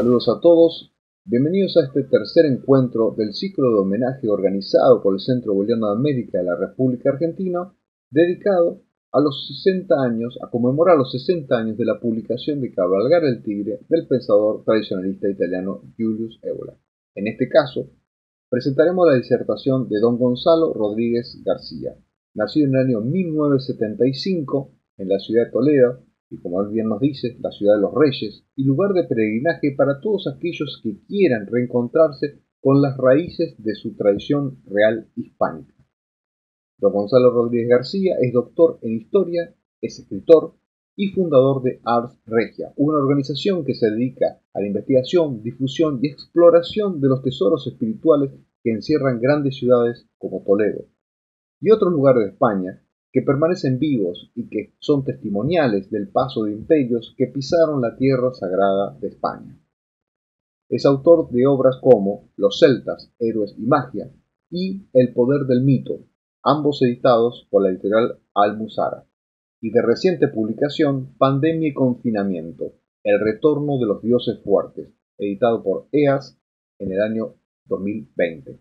Saludos a todos. Bienvenidos a este tercer encuentro del ciclo de homenaje organizado por el Centro Boliviano de América de la República Argentina, dedicado a los 60 años, a conmemorar los 60 años de la publicación de Cabalgar el Tigre del pensador tradicionalista italiano Julius Evola. En este caso, presentaremos la disertación de don Gonzalo Rodríguez García, nacido en el año 1975 en la ciudad de Toledo, y como él bien nos dice, la ciudad de los reyes, y lugar de peregrinaje para todos aquellos que quieran reencontrarse con las raíces de su tradición real hispánica. Don Gonzalo Rodríguez García es doctor en historia, es escritor y fundador de Ars Regia, una organización que se dedica a la investigación, difusión y exploración de los tesoros espirituales que encierran grandes ciudades como Toledo y otros lugares de España que permanecen vivos y que son testimoniales del paso de imperios que pisaron la tierra sagrada de España. Es autor de obras como Los celtas, héroes y magia y El poder del mito, ambos editados por la editorial Almuzara, y de reciente publicación Pandemia y confinamiento, El retorno de los dioses fuertes, editado por EAS en el año 2020.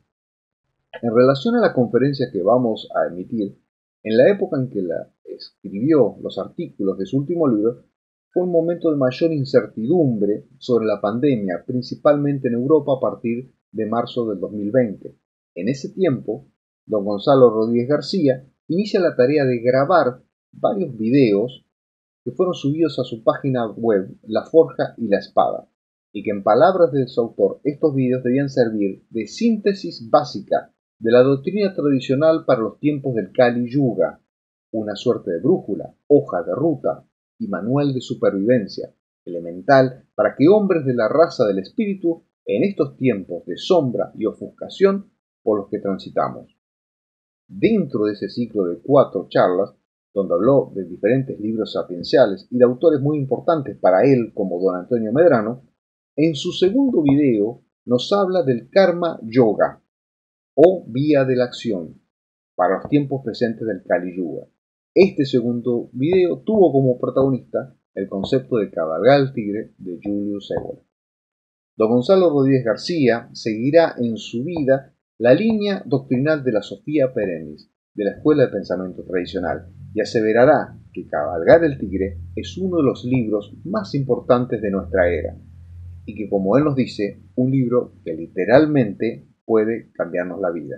En relación a la conferencia que vamos a emitir, en la época en que la escribió los artículos de su último libro, fue un momento de mayor incertidumbre sobre la pandemia, principalmente en Europa a partir de marzo del 2020. En ese tiempo, don Gonzalo Rodríguez García inicia la tarea de grabar varios videos que fueron subidos a su página web La Forja y la Espada, y que en palabras de su autor estos videos debían servir de síntesis básica de la doctrina tradicional para los tiempos del Kali Yuga, una suerte de brújula, hoja de ruta y manual de supervivencia, elemental para que hombres de la raza del espíritu, en estos tiempos de sombra y ofuscación por los que transitamos. Dentro de ese ciclo de cuatro charlas, donde habló de diferentes libros sapienciales y de autores muy importantes para él como don Antonio Medrano, en su segundo video nos habla del karma yoga, o vía de la acción para los tiempos presentes del Kali Este segundo video tuvo como protagonista el concepto de cabalgar el tigre de Julius Evola. Don Gonzalo Rodríguez García seguirá en su vida la línea doctrinal de la Sofía Perennis, de la Escuela de Pensamiento Tradicional, y aseverará que Cabalgar el Tigre es uno de los libros más importantes de nuestra era, y que como él nos dice, un libro que literalmente puede cambiarnos la vida.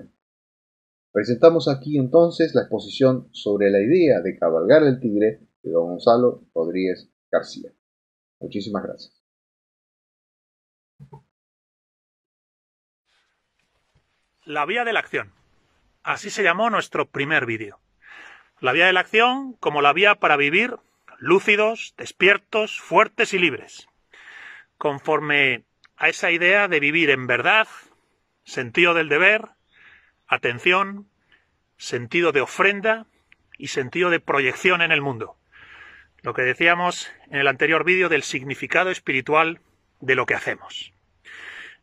Presentamos aquí entonces la exposición sobre la idea de cabalgar el tigre de don Gonzalo Rodríguez García. Muchísimas gracias. La vía de la acción. Así se llamó nuestro primer vídeo. La vía de la acción como la vía para vivir lúcidos, despiertos, fuertes y libres. Conforme a esa idea de vivir en verdad, sentido del deber, atención, sentido de ofrenda y sentido de proyección en el mundo. Lo que decíamos en el anterior vídeo del significado espiritual de lo que hacemos.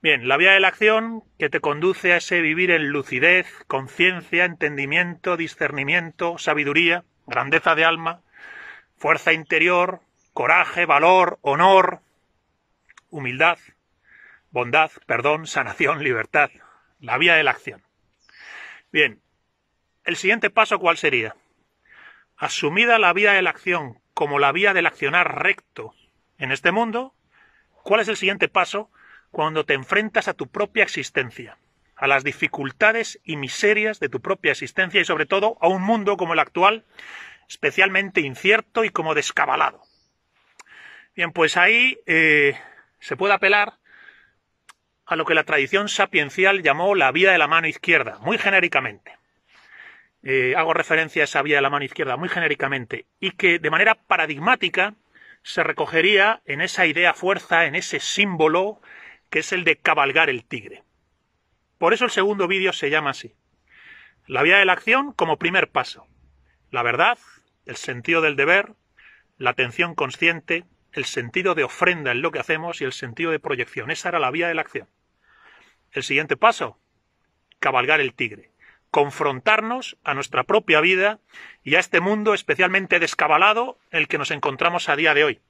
Bien, la vía de la acción que te conduce a ese vivir en lucidez, conciencia, entendimiento, discernimiento, sabiduría, grandeza de alma, fuerza interior, coraje, valor, honor, humildad, Bondad, perdón, sanación, libertad. La vía de la acción. Bien, ¿el siguiente paso cuál sería? Asumida la vía de la acción como la vía del accionar recto en este mundo, ¿cuál es el siguiente paso cuando te enfrentas a tu propia existencia? a las dificultades y miserias de tu propia existencia y sobre todo a un mundo como el actual, especialmente incierto y como descabalado. Bien, pues ahí eh, se puede apelar a lo que la tradición sapiencial llamó la vía de la mano izquierda, muy genéricamente. Eh, hago referencia a esa vía de la mano izquierda muy genéricamente, y que de manera paradigmática se recogería en esa idea fuerza, en ese símbolo que es el de cabalgar el tigre. Por eso el segundo vídeo se llama así. La vía de la acción como primer paso. La verdad, el sentido del deber, la atención consciente, el sentido de ofrenda en lo que hacemos y el sentido de proyección. Esa era la vía de la acción el siguiente paso? Cabalgar el tigre, confrontarnos a nuestra propia vida y a este mundo especialmente descabalado en el que nos encontramos a día de hoy,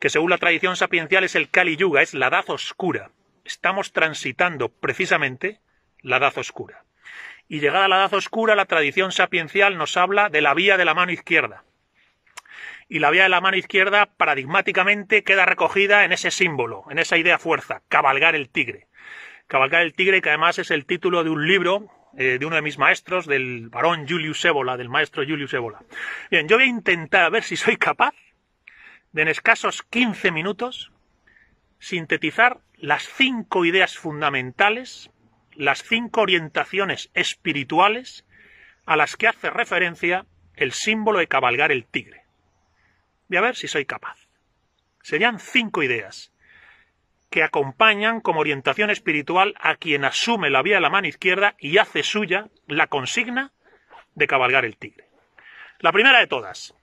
que según la tradición sapiencial es el Kali Yuga, es la edad oscura. Estamos transitando precisamente la edad oscura. Y llegada la edad oscura, la tradición sapiencial nos habla de la vía de la mano izquierda. Y la vía de la mano izquierda paradigmáticamente queda recogida en ese símbolo, en esa idea fuerza, cabalgar el tigre. Cabalgar el Tigre, que además es el título de un libro eh, de uno de mis maestros, del varón Julius Ébola, del maestro Julius Ébola. Bien, yo voy a intentar a ver si soy capaz de en escasos 15 minutos sintetizar las cinco ideas fundamentales, las cinco orientaciones espirituales a las que hace referencia el símbolo de cabalgar el tigre. Voy a ver si soy capaz. Serían cinco ideas que acompañan como orientación espiritual a quien asume la vía de la mano izquierda y hace suya la consigna de cabalgar el tigre. La primera de todas,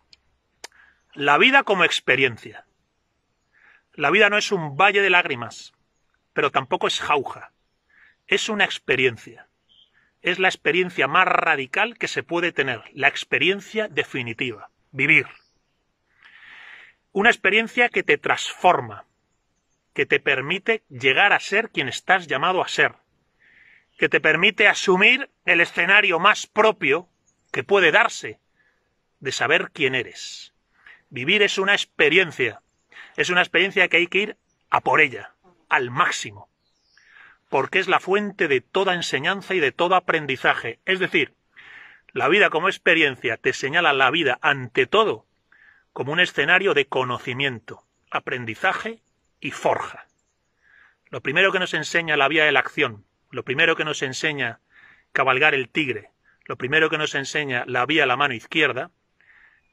la vida como experiencia. La vida no es un valle de lágrimas, pero tampoco es jauja. Es una experiencia. Es la experiencia más radical que se puede tener, la experiencia definitiva, vivir. Una experiencia que te transforma, que te permite llegar a ser quien estás llamado a ser, que te permite asumir el escenario más propio que puede darse de saber quién eres. Vivir es una experiencia, es una experiencia que hay que ir a por ella, al máximo, porque es la fuente de toda enseñanza y de todo aprendizaje. Es decir, la vida como experiencia te señala la vida ante todo como un escenario de conocimiento, aprendizaje y forja. Lo primero que nos enseña la vía de la acción, lo primero que nos enseña cabalgar el tigre, lo primero que nos enseña la vía la mano izquierda,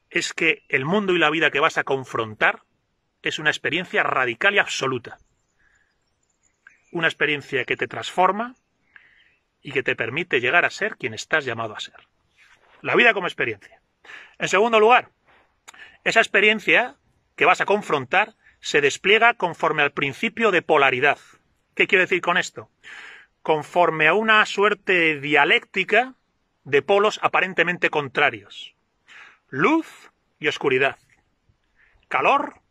es que el mundo y la vida que vas a confrontar es una experiencia radical y absoluta. Una experiencia que te transforma y que te permite llegar a ser quien estás llamado a ser. La vida como experiencia. En segundo lugar, esa experiencia que vas a confrontar se despliega conforme al principio de polaridad. ¿Qué quiero decir con esto? Conforme a una suerte dialéctica de polos aparentemente contrarios. Luz y oscuridad. Calor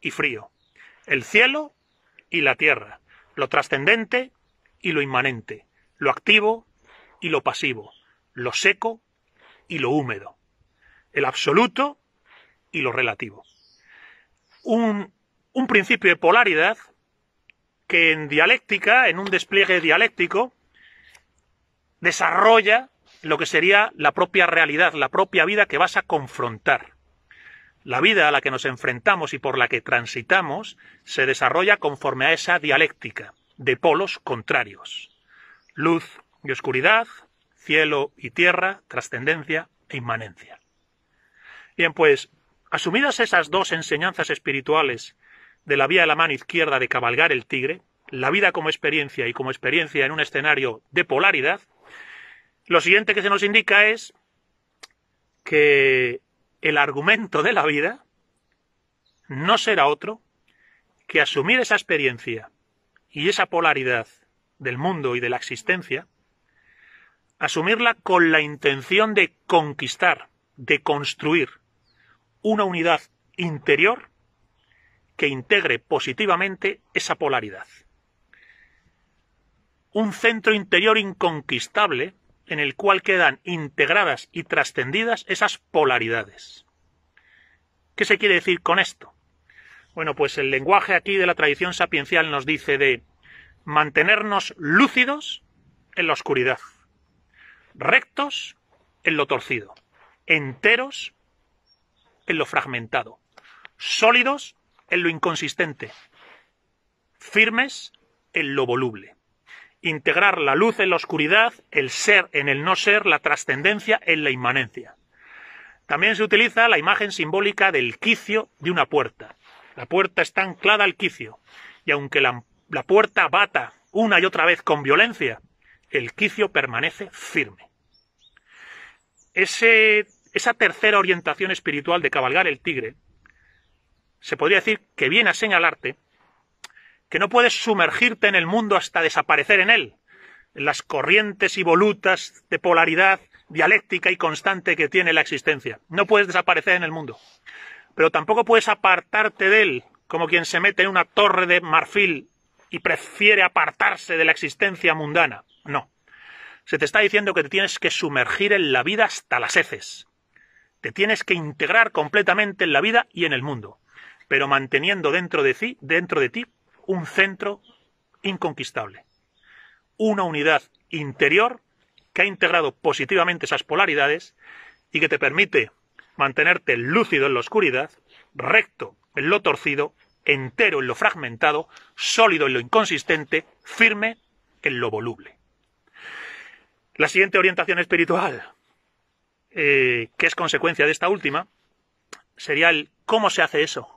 y frío. El cielo y la tierra. Lo trascendente y lo inmanente. Lo activo y lo pasivo. Lo seco y lo húmedo. El absoluto y lo relativo. Un un principio de polaridad que en dialéctica, en un despliegue dialéctico, desarrolla lo que sería la propia realidad, la propia vida que vas a confrontar. La vida a la que nos enfrentamos y por la que transitamos se desarrolla conforme a esa dialéctica de polos contrarios. Luz y oscuridad, cielo y tierra, trascendencia e inmanencia. Bien, pues, asumidas esas dos enseñanzas espirituales de la vía de la mano izquierda de cabalgar el tigre, la vida como experiencia y como experiencia en un escenario de polaridad, lo siguiente que se nos indica es que el argumento de la vida no será otro que asumir esa experiencia y esa polaridad del mundo y de la existencia, asumirla con la intención de conquistar, de construir una unidad interior que integre positivamente esa polaridad. Un centro interior inconquistable en el cual quedan integradas y trascendidas esas polaridades. ¿Qué se quiere decir con esto? Bueno, pues el lenguaje aquí de la tradición sapiencial nos dice de mantenernos lúcidos en la oscuridad, rectos en lo torcido, enteros en lo fragmentado, sólidos en lo inconsistente, firmes en lo voluble. Integrar la luz en la oscuridad, el ser en el no ser, la trascendencia en la inmanencia. También se utiliza la imagen simbólica del quicio de una puerta. La puerta está anclada al quicio, y aunque la, la puerta bata una y otra vez con violencia, el quicio permanece firme. esa tercera orientación espiritual de cabalgar el tigre se podría decir que viene a señalarte que no puedes sumergirte en el mundo hasta desaparecer en él, en las corrientes y volutas de polaridad dialéctica y constante que tiene la existencia. No puedes desaparecer en el mundo. Pero tampoco puedes apartarte de él, como quien se mete en una torre de marfil y prefiere apartarse de la existencia mundana. No. Se te está diciendo que te tienes que sumergir en la vida hasta las heces. Te tienes que integrar completamente en la vida y en el mundo pero manteniendo dentro de, ti, dentro de ti un centro inconquistable. Una unidad interior que ha integrado positivamente esas polaridades y que te permite mantenerte lúcido en la oscuridad, recto en lo torcido, entero en lo fragmentado, sólido en lo inconsistente, firme en lo voluble. La siguiente orientación espiritual, eh, que es consecuencia de esta última, sería el cómo se hace eso,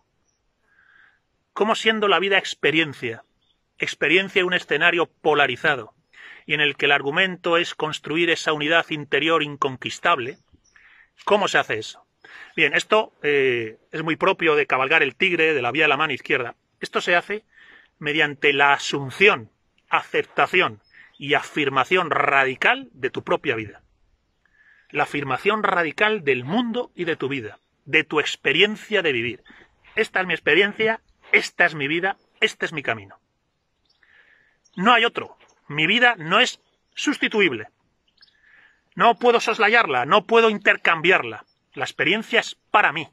cómo siendo la vida experiencia, experiencia un escenario polarizado, y en el que el argumento es construir esa unidad interior inconquistable, ¿cómo se hace eso? Bien, esto eh, es muy propio de cabalgar el tigre de la vía de la mano izquierda. Esto se hace mediante la asunción, aceptación y afirmación radical de tu propia vida. La afirmación radical del mundo y de tu vida, de tu experiencia de vivir. Esta es mi experiencia, esta es mi vida, este es mi camino. No hay otro. Mi vida no es sustituible. No puedo soslayarla, no puedo intercambiarla. La experiencia es para mí.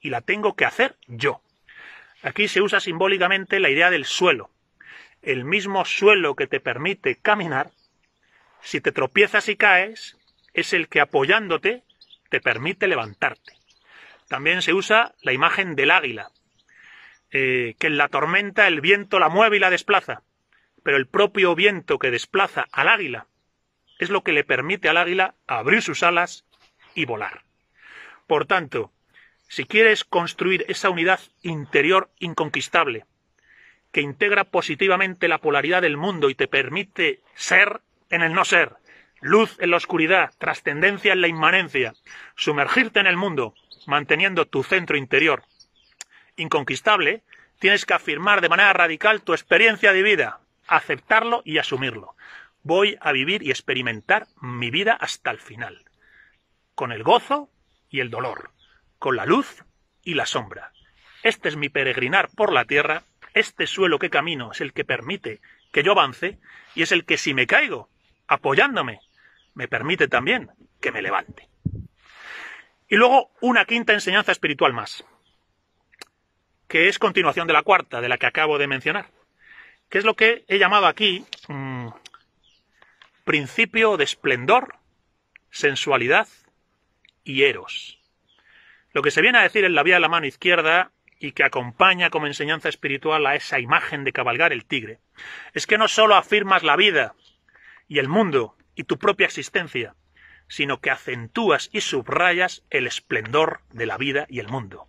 Y la tengo que hacer yo. Aquí se usa simbólicamente la idea del suelo. El mismo suelo que te permite caminar, si te tropiezas y caes, es el que apoyándote te permite levantarte. También se usa la imagen del águila. Eh, que en la tormenta el viento la mueve y la desplaza, pero el propio viento que desplaza al águila es lo que le permite al águila abrir sus alas y volar. Por tanto, si quieres construir esa unidad interior inconquistable, que integra positivamente la polaridad del mundo y te permite ser en el no ser, luz en la oscuridad, trascendencia en la inmanencia, sumergirte en el mundo, manteniendo tu centro interior, inconquistable, tienes que afirmar de manera radical tu experiencia de vida, aceptarlo y asumirlo. Voy a vivir y experimentar mi vida hasta el final, con el gozo y el dolor, con la luz y la sombra. Este es mi peregrinar por la tierra, este suelo que camino es el que permite que yo avance y es el que si me caigo, apoyándome, me permite también que me levante. Y luego una quinta enseñanza espiritual más que es continuación de la cuarta, de la que acabo de mencionar, que es lo que he llamado aquí mm, principio de esplendor, sensualidad y eros. Lo que se viene a decir en la vía de la mano izquierda y que acompaña como enseñanza espiritual a esa imagen de cabalgar el tigre, es que no sólo afirmas la vida y el mundo y tu propia existencia, sino que acentúas y subrayas el esplendor de la vida y el mundo,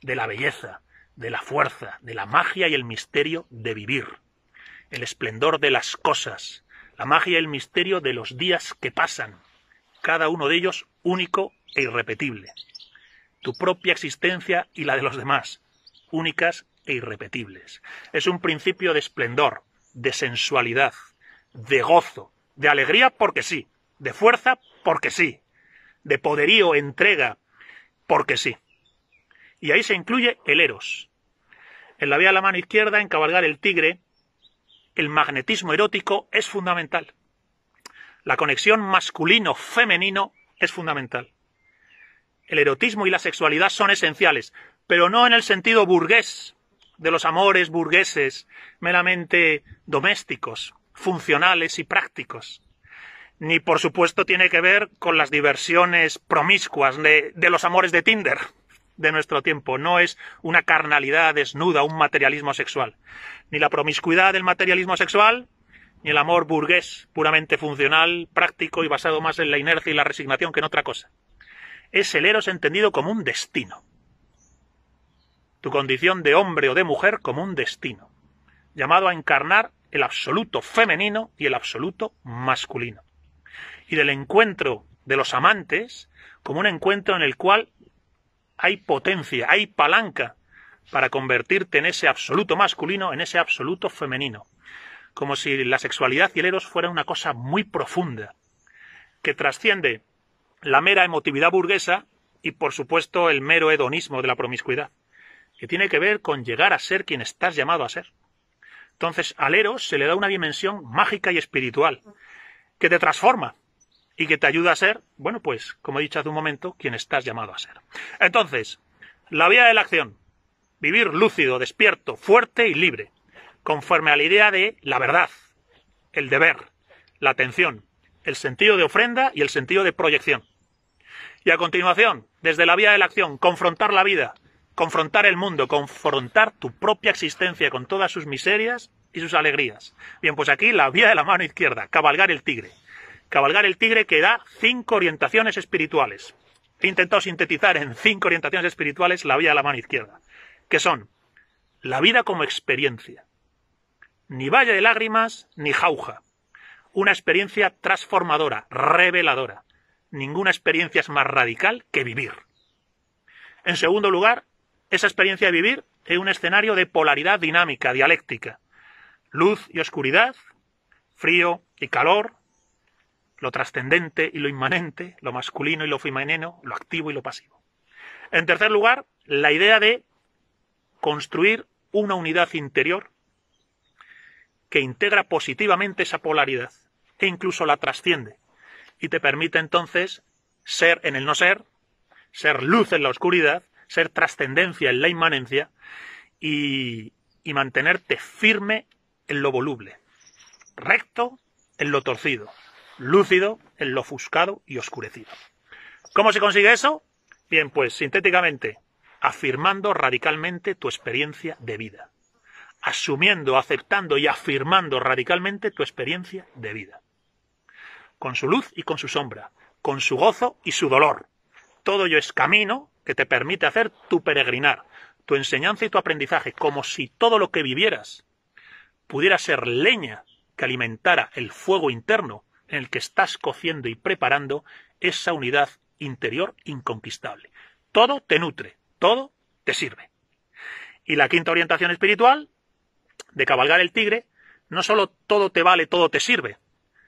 de la belleza, de la fuerza, de la magia y el misterio de vivir, el esplendor de las cosas, la magia y el misterio de los días que pasan, cada uno de ellos único e irrepetible, tu propia existencia y la de los demás, únicas e irrepetibles. Es un principio de esplendor, de sensualidad, de gozo, de alegría porque sí, de fuerza porque sí, de poderío, entrega porque sí y ahí se incluye el Eros. En la vía de la mano izquierda, en Cabalgar el Tigre, el magnetismo erótico es fundamental. La conexión masculino-femenino es fundamental. El erotismo y la sexualidad son esenciales, pero no en el sentido burgués, de los amores burgueses, meramente domésticos, funcionales y prácticos. Ni, por supuesto, tiene que ver con las diversiones promiscuas de, de los amores de Tinder de nuestro tiempo, no es una carnalidad desnuda, un materialismo sexual. Ni la promiscuidad del materialismo sexual, ni el amor burgués, puramente funcional, práctico y basado más en la inercia y la resignación que en otra cosa. Es el eros entendido como un destino. Tu condición de hombre o de mujer como un destino, llamado a encarnar el absoluto femenino y el absoluto masculino. Y del encuentro de los amantes como un encuentro en el cual hay potencia, hay palanca para convertirte en ese absoluto masculino, en ese absoluto femenino. Como si la sexualidad y el eros fueran una cosa muy profunda, que trasciende la mera emotividad burguesa y, por supuesto, el mero hedonismo de la promiscuidad, que tiene que ver con llegar a ser quien estás llamado a ser. Entonces, al eros se le da una dimensión mágica y espiritual, que te transforma, y que te ayuda a ser, bueno, pues, como he dicho hace un momento, quien estás llamado a ser. Entonces, la vía de la acción. Vivir lúcido, despierto, fuerte y libre, conforme a la idea de la verdad, el deber, la atención, el sentido de ofrenda y el sentido de proyección. Y a continuación, desde la vía de la acción, confrontar la vida, confrontar el mundo, confrontar tu propia existencia con todas sus miserias y sus alegrías. Bien, pues aquí la vía de la mano izquierda, cabalgar el tigre. Cabalgar el tigre que da cinco orientaciones espirituales. He intentado sintetizar en cinco orientaciones espirituales la vida de la mano izquierda, que son la vida como experiencia. Ni valle de lágrimas, ni jauja. Una experiencia transformadora, reveladora. Ninguna experiencia es más radical que vivir. En segundo lugar, esa experiencia de vivir es un escenario de polaridad dinámica, dialéctica. Luz y oscuridad, frío y calor, lo trascendente y lo inmanente, lo masculino y lo femenino, lo activo y lo pasivo. En tercer lugar, la idea de construir una unidad interior que integra positivamente esa polaridad e incluso la trasciende y te permite entonces ser en el no ser, ser luz en la oscuridad, ser trascendencia en la inmanencia y, y mantenerte firme en lo voluble, recto en lo torcido, lúcido, en lo ofuscado y oscurecido. ¿Cómo se consigue eso? Bien, pues sintéticamente, afirmando radicalmente tu experiencia de vida. Asumiendo, aceptando y afirmando radicalmente tu experiencia de vida. Con su luz y con su sombra, con su gozo y su dolor. Todo ello es camino que te permite hacer tu peregrinar, tu enseñanza y tu aprendizaje, como si todo lo que vivieras pudiera ser leña que alimentara el fuego interno en el que estás cociendo y preparando esa unidad interior inconquistable. Todo te nutre, todo te sirve. Y la quinta orientación espiritual, de cabalgar el tigre, no solo todo te vale, todo te sirve,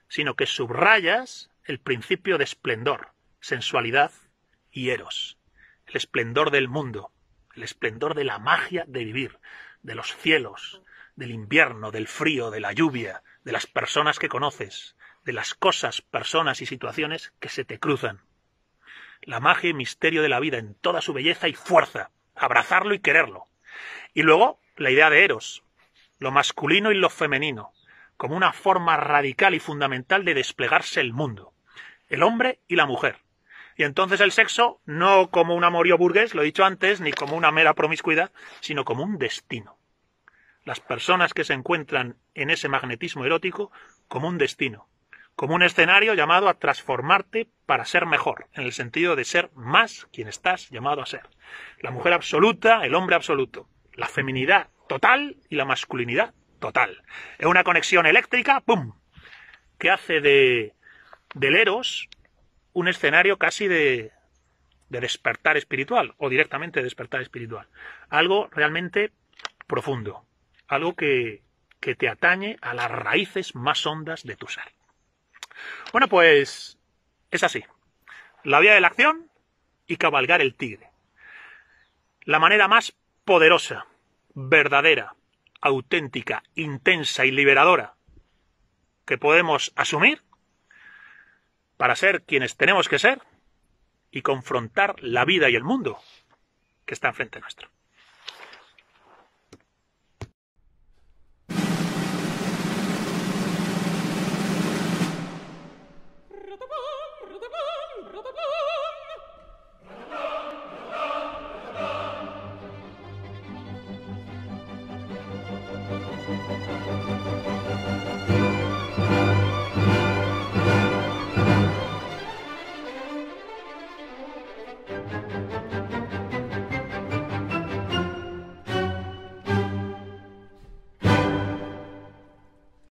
sino que subrayas el principio de esplendor, sensualidad y eros, el esplendor del mundo, el esplendor de la magia de vivir, de los cielos, del invierno, del frío, de la lluvia, de las personas que conoces, de las cosas, personas y situaciones que se te cruzan. La magia y misterio de la vida en toda su belleza y fuerza. Abrazarlo y quererlo. Y luego, la idea de Eros, lo masculino y lo femenino, como una forma radical y fundamental de desplegarse el mundo, el hombre y la mujer. Y entonces el sexo, no como un amorío burgués, lo he dicho antes, ni como una mera promiscuidad, sino como un destino. Las personas que se encuentran en ese magnetismo erótico como un destino, como un escenario llamado a transformarte para ser mejor, en el sentido de ser más quien estás llamado a ser. La mujer absoluta, el hombre absoluto, la feminidad total y la masculinidad total. Es una conexión eléctrica, ¡pum!, que hace de, del un escenario casi de, de despertar espiritual, o directamente despertar espiritual. Algo realmente profundo, algo que, que te atañe a las raíces más hondas de tu ser. Bueno, pues es así. La vía de la acción y cabalgar el tigre. La manera más poderosa, verdadera, auténtica, intensa y liberadora que podemos asumir para ser quienes tenemos que ser y confrontar la vida y el mundo que está enfrente nuestro.